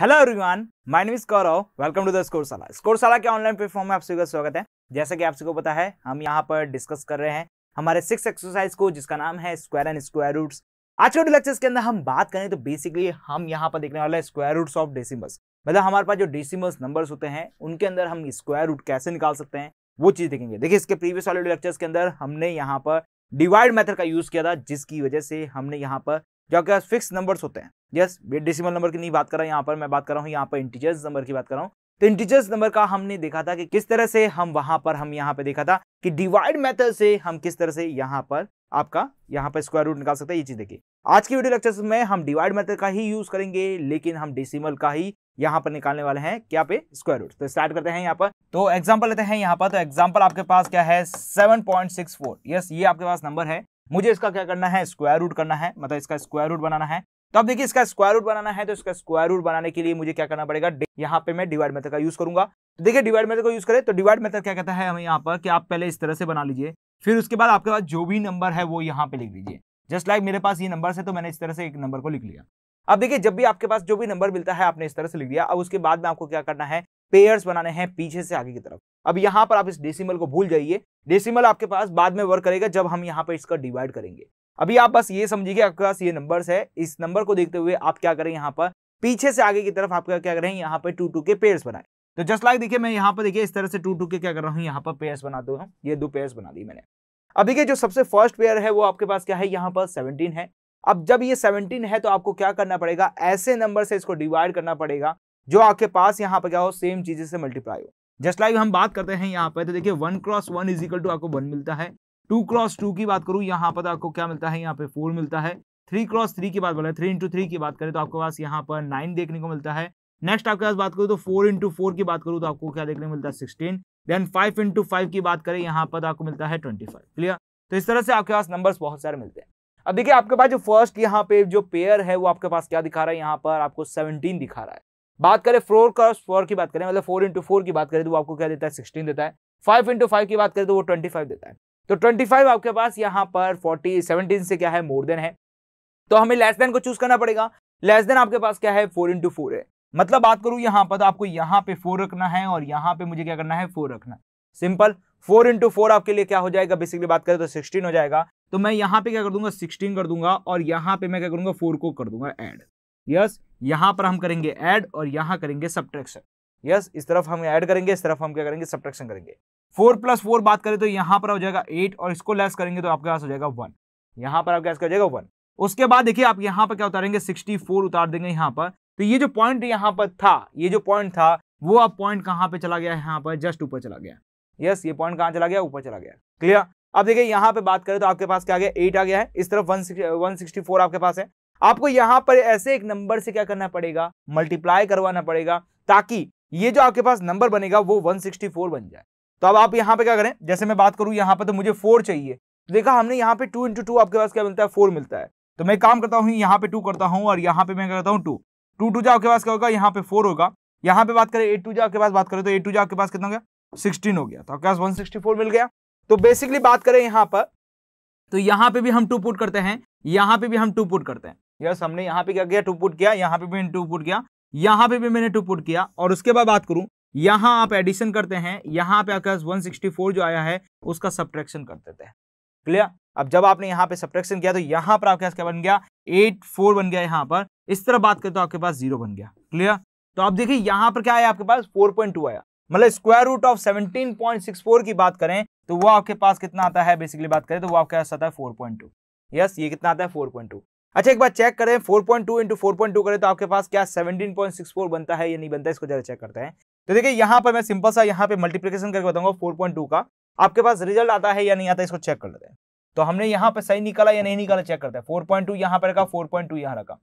hello everyone my name is Kaurav welcome to the score साला score साला के online platform में आप सभी का स्वागत है जैसा कि आप सभी को पता है हम यहां पर डिस्कस कर रहे हैं हमारे सिक्स एक्सरसाइज को जिसका नाम है स्क्वायर एंड स्क्वायर रूट्स आज के लेक्चर्स के अंदर हम बात करें तो बेसिकली हम यहाँ पर देखने वाले हैं स्क्वायर रूट्स ऑफ डेसिमल्स मतलब हमारे पास जो डेसिमल्स नंबर्स होते हैं उनके अंदर हम स्क्वायर रूट कैसे निकाल सकते हैं वो चीज़ देखेंगे देखिए इसके प्रीवियस वाले लेक्चर्स के अंदर हमने यहाँ पर डिवाइड मेथड का यूज़ किया था जिसकी वजह से हमने यहाँ पर जो आपके पास फिक्स नंबर्स होते हैं यस yes, डेसिमल नंबर की नहीं बात कर रहा हूँ यहाँ पर मैं बात कर रहा हूँ यहाँ पर इंटीजर्स नंबर की बात कर रहा हूँ तो इंटीजर्स नंबर का हमने देखा था कि किस तरह से हम वहां पर हम यहाँ पे देखा था कि डिवाइड मेथड से हम किस तरह से यहाँ पर आपका यहाँ पर स्क्वायर रूट निकाल सकते हैं ये चीज देखिए आज के वीडियो लेक्चर में हम डिवाइड मेथड का ही यूज करेंगे लेकिन हम डिसिमल का ही यहाँ पर निकालने वाले हैं क्या पे स्क्वायर रूट तो स्टार्ट करते हैं यहाँ पर तो एग्जाम्पल लेते हैं यहाँ पर तो एग्जाम्पल आपके पास क्या है seven point six four yes ये आपके पास नंबर है मुझे इसका क्या करना है स्क्वायर रूट करना है मतलब इसका स्क्वायर रूट बनाना है तो अब देखिए इसका स्क्वायर रूट बनाना है तो इसका स्क्वायर रूट बनाने के लिए मुझे क्या करना पड़ेगा यहाँ पे मैं डिवाइड मेथड का यूज करूंगा तो देखिए डिवाइड मेथड को यूज करें तो डिवाइड मेथड क्या कहता है हमें यहाँ पर कि आप पहले इस तरह से बना लीजिए फिर उसके बाद आपके पास जो भी नंबर है वो यहाँ पे लिख दीजिए जस्ट लाइक मेरे पास ये नंबर है तो मैंने इस तरह से एक नंबर को लिख लिया अब देखिए जब भी आपके पास जो भी नंबर मिलता है आपने इस तरह से लिख दिया अब उसके बाद में आपको क्या करना है पेयर्स बनाने हैं पीछे से आगे की तरफ अब यहाँ पर आप इस डेसिमल को भूल जाइए डेसिमल आपके पास बाद में वर्क करेगा जब हम यहाँ पर इसका डिवाइड करेंगे अभी आप बस ये समझिए आपके पास ये नंबर्स है इस नंबर को देखते हुए आप क्या करें यहाँ पर पीछे से आगे की तरफ आप क्या करें यहाँ पर टू टू के पेयर्स बनाए तो जस्ट लाइक देखिए मैं यहाँ पर देखिए इस तरह से टू टू के क्या कर रहा हूँ यहाँ पर पेयर्स बनाते हुए ये दो पेयर्स बना दी मैंने अभी के जो सबसे फर्स्ट पेयर है वो आपके पास क्या है यहाँ पर सेवनटीन है अब जब ये सेवनटीन है तो आपको क्या करना पड़ेगा ऐसे नंबर से इसको डिवाइड करना पड़ेगा जो आपके पास यहाँ पर क्या हो सेम चीजें से मल्टीप्लाई हो जस्ट लाइक हम बात करते हैं यहाँ पर तो देखिए one cross one is equal to आपको वन मिलता है टू क्रॉस टू की बात करूँ यहाँ पर तो आपको क्या मिलता है यहाँ पे फोर मिलता है थ्री क्रॉस थ्री की बात बोला थ्री इंटू थ्री की बात करें तो आपके पास यहाँ पर नाइन देखने को मिलता है नेक्स्ट आपके पास बात करूँ तो फोर इंटू फोर की बात करूँ तो आपको क्या देखने को मिलता है sixteen then five into five की बात करें यहाँ पर तो आपको मिलता है ट्वेंटी फाइव क्लियर तो इस तरह से आपके पास नंबर्स बहुत सारे मिलते हैं अब देखिए आपके पास जो फर्स्ट यहाँ पे जो पेयर है वो आपके पास क्या दिखा रहा है यहाँ पर आपको सेवनटीन दिखा रहा है बात करें फोर क्रॉस फोर की बात करें मतलब फोर इंटू फोर की बात करें तो वो आपको क्या देता है सिक्सटीन देता है फाइव इंटू फाइव की बात करें तो वो ट्वेंटी फाइव देता है तो ट्वेंटी फाइव आपके पास यहाँ पर फोर्टी सेवनटीन से क्या है मोर देन है तो हमें लेस देन को चूज करना पड़ेगा लेस देन आपके पास क्या है फोर इंटू फोर है मतलब बात करूँ यहाँ पर तो आपको यहाँ पे फोर रखना है और यहाँ पे मुझे क्या करना है फोर रखना सिंपल फोर इंटू फोर आपके लिए क्या हो जाएगा बेसिकली बात करें तो सिक्सटीन हो जाएगा तो मैं यहाँ पे क्या कर दूंगा सिक्सटीन कर दूंगा और यहाँ पे मैं क्या करूंगा फोर को कर दूंगा एड यस यहां पर हम करेंगे ऐड और यहाँ करेंगे सब्ट्रैक्शन यस इस तरफ हम ऐड करेंगे इस तरफ हम क्या करेंगे सब्ट्रैक्शन करेंगे फोर प्लस फोर बात करें तो यहां पर हो जाएगा एट और इसको लेस करेंगे तो आपके पास हो जाएगा वन यहाँ पर आपके पास हो जाएगा वन उसके बाद देखिए आप यहाँ पर क्या उतारेंगे सिक्सटी फोर उतार देंगे यहाँ पर तो ये जो पॉइंट यहाँ पर था ये जो पॉइंट था वो अब पॉइंट कहाँ पे चला गया यहाँ पर जस्ट ऊपर चला गया यस ये पॉइंट कहाँ चला गया ऊपर चला गया क्लियर अब देखिए यहाँ पे बात करें तो आपके पास क्या आ गया एट आ गया है इस तरफ वन वन सिक्सटी फोर आपके पास है आपको यहां पर ऐसे एक नंबर से क्या करना पड़ेगा मल्टीप्लाई करवाना पड़ेगा ताकि ये जो आपके पास नंबर बनेगा वो 164 बन जाए तो अब आप यहाँ पे क्या करें जैसे मैं बात करूं यहाँ पर तो मुझे फोर चाहिए तो देखा हमने यहाँ पे टू इंटू टू आपके पास क्या मिलता है फोर मिलता है तो मैं काम करता हूं यहाँ पे टू करता हूँ और यहाँ पे मैं क्या करता हूँ टू टू टू जो आपके पास क्या होगा यहाँ पे फोर होगा यहाँ पे बात करें एट टू जो आपके पास बात करें तो एट टू जो आपके पास कितना हो गया सिक्सटीन हो गया तो आपके पास वन सिक्सटी फोर मिल गया तो बेसिकली बात करें यहाँ पर तो यहाँ पे भी हम टू पुट करते हैं यहाँ पे भी हम टू पुट करते हैं यस हमने यहाँ पे क्या किया टू पुट किया यहाँ पे भी मैंने टू पुट किया यहाँ पे भी मैंने टू पुट किया और उसके बाद बात करूँ यहाँ आप एडिशन करते हैं यहाँ पे आकर फोर जो आया है उसका सब्ट्रैक्शन कर देते हैं क्लियर अब जब आपने यहाँ पे सब्ट्रैक्शन किया तो यहाँ पर आपके क्या बन गया एट फोर बन गया यहाँ पर इस तरह बात करें तो आपके पास जीरो बन गया क्लियर तो आप देखिए यहाँ पर क्या आया आपके पास फोर पॉइंट टू आया मतलब square root of seventeen point six four की बात करें तो वो आपके पास कितना आता है बेसिकली बात करें तो वो आपके पास आता है फोर पॉइंट टू यस ये कितना आता है फोर पॉइंट टू अच्छा एक बार चेक करें 4.2 पॉइंट टू इंटू फोर करें तो आपके पास क्या 17.64 बनता है या नहीं बनता है इसको जरा चेक करते हैं तो देखिए यहाँ पर मैं सिंपल सा यहाँ पे मल्टीप्लीकेशन करके बताऊंगा 4.2 का आपके पास रिजल्ट आता है या नहीं आता इसको चेक कर लेते हैं तो हमने यहाँ पर सही निकाला या नहीं निकाला चेक करते हैं फोर पॉइंट टू यहाँ पर रखा फोर पॉइंट टू यहाँ रखा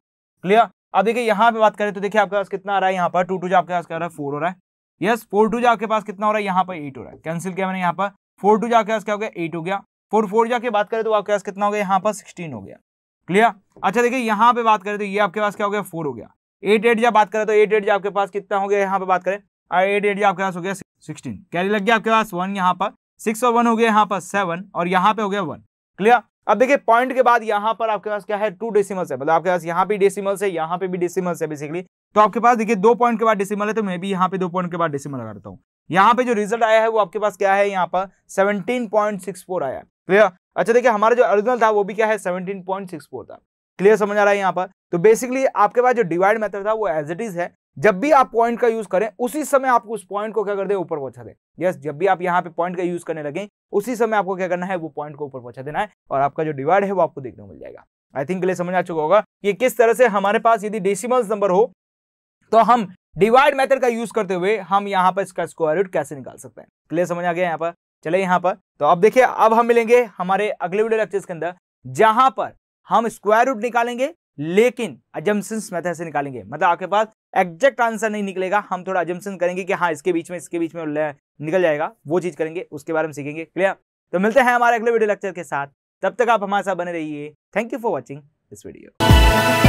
क्लियर अब देखिए यहाँ पे बात करें तो देखिए आपके पास कितना आ रहा है यहाँ पर टू टू जो आपके पास क्या रहा है फोर हो रहा है यस फोर टू जो आपके पास कितना हो रहा है यहाँ पर एट हो रहा है कैंसिल किया मैंने यहाँ पर फोर टू जो आपके पास क्या हो गया एट हो गया फोर फोर जाके बात करें तो आपके पास कितना हो गया यहाँ पर सिक्सटीन हो गया क्लियर अच्छा देखिए यहाँ पे बात करें तो ये आपके पास क्या हो गया फोर हो गया एट एट जब बात करें तो एट एट आपके पास कितना हो गया यहाँ पे बात करें एट एट आपके पास हो गया सिक्सटीन कैरी लग गया आपके पास वन यहाँ पर सिक्स और वन हो गया यहाँ पर सेवन और यहाँ पे हो गया वन क्लियर अब देखिए पॉइंट के बाद यहाँ पर आपके पास क्या है टू डेसिमल्स है मतलब आपके पास यहाँ पे डेसिमल्स है यहाँ पे भी डेसिमल्स है बेसिकली तो आपके पास देखिए दो पॉइंट के बाद डेसिमल है तो मैं भी यहाँ पे दो पॉइंट के बाद डेसिमल लगा देता हूँ यहाँ पे जो रिजल्ट आया है वो आपके पास क्या है यहाँ पर फोर आया क्लियर अच्छा देखिए हमारा जो ओरिजिनल था वो भी क्या है 17.64 था क्लियर समझ आ रहा है यहाँ पर तो बेसिकली आपके पास जो डिवाइड मेथड था वो एज इट इज है जब भी आप पॉइंट का यूज करें उसी समय आपको उस पॉइंट को क्या कर दे ऊपर पहुंचा दे यस जब भी आप यहाँ पे पॉइंट का यूज करने लगे उसी समय आपको क्या करना है वो पॉइंट को ऊपर पहुंचा देना है और आपका जो डिवाइड है वो आपको देखने को मिल जाएगा आई थिंक क्लियर समझ आ चुका होगा कि किस तरह से हमारे पास यदि डेसिमल्स नंबर हो तो हम डिवाइड मेथड का यूज करते हुए हम यहाँ पर इसका स्क्वायर रूट कैसे निकाल सकते हैं क्लियर समझ आ गया यहाँ पर चले यहाँ पर तो अब देखिए अब हम मिलेंगे हमारे अगले वीडियो लेक्चर्स के अंदर जहां पर हम स्क्वायर रूट निकालेंगे लेकिन अजम्पन्स मेथड से निकालेंगे मतलब आपके पास एग्जैक्ट आंसर नहीं निकलेगा हम थोड़ा अजम्सन करेंगे कि हाँ इसके बीच में इसके बीच में निकल जाएगा वो चीज करेंगे उसके बारे में सीखेंगे क्लियर तो मिलते हैं हमारे अगले वीडियो लेक्चर के साथ तब तक आप हमारे साथ बने रहिए thank you for watching this video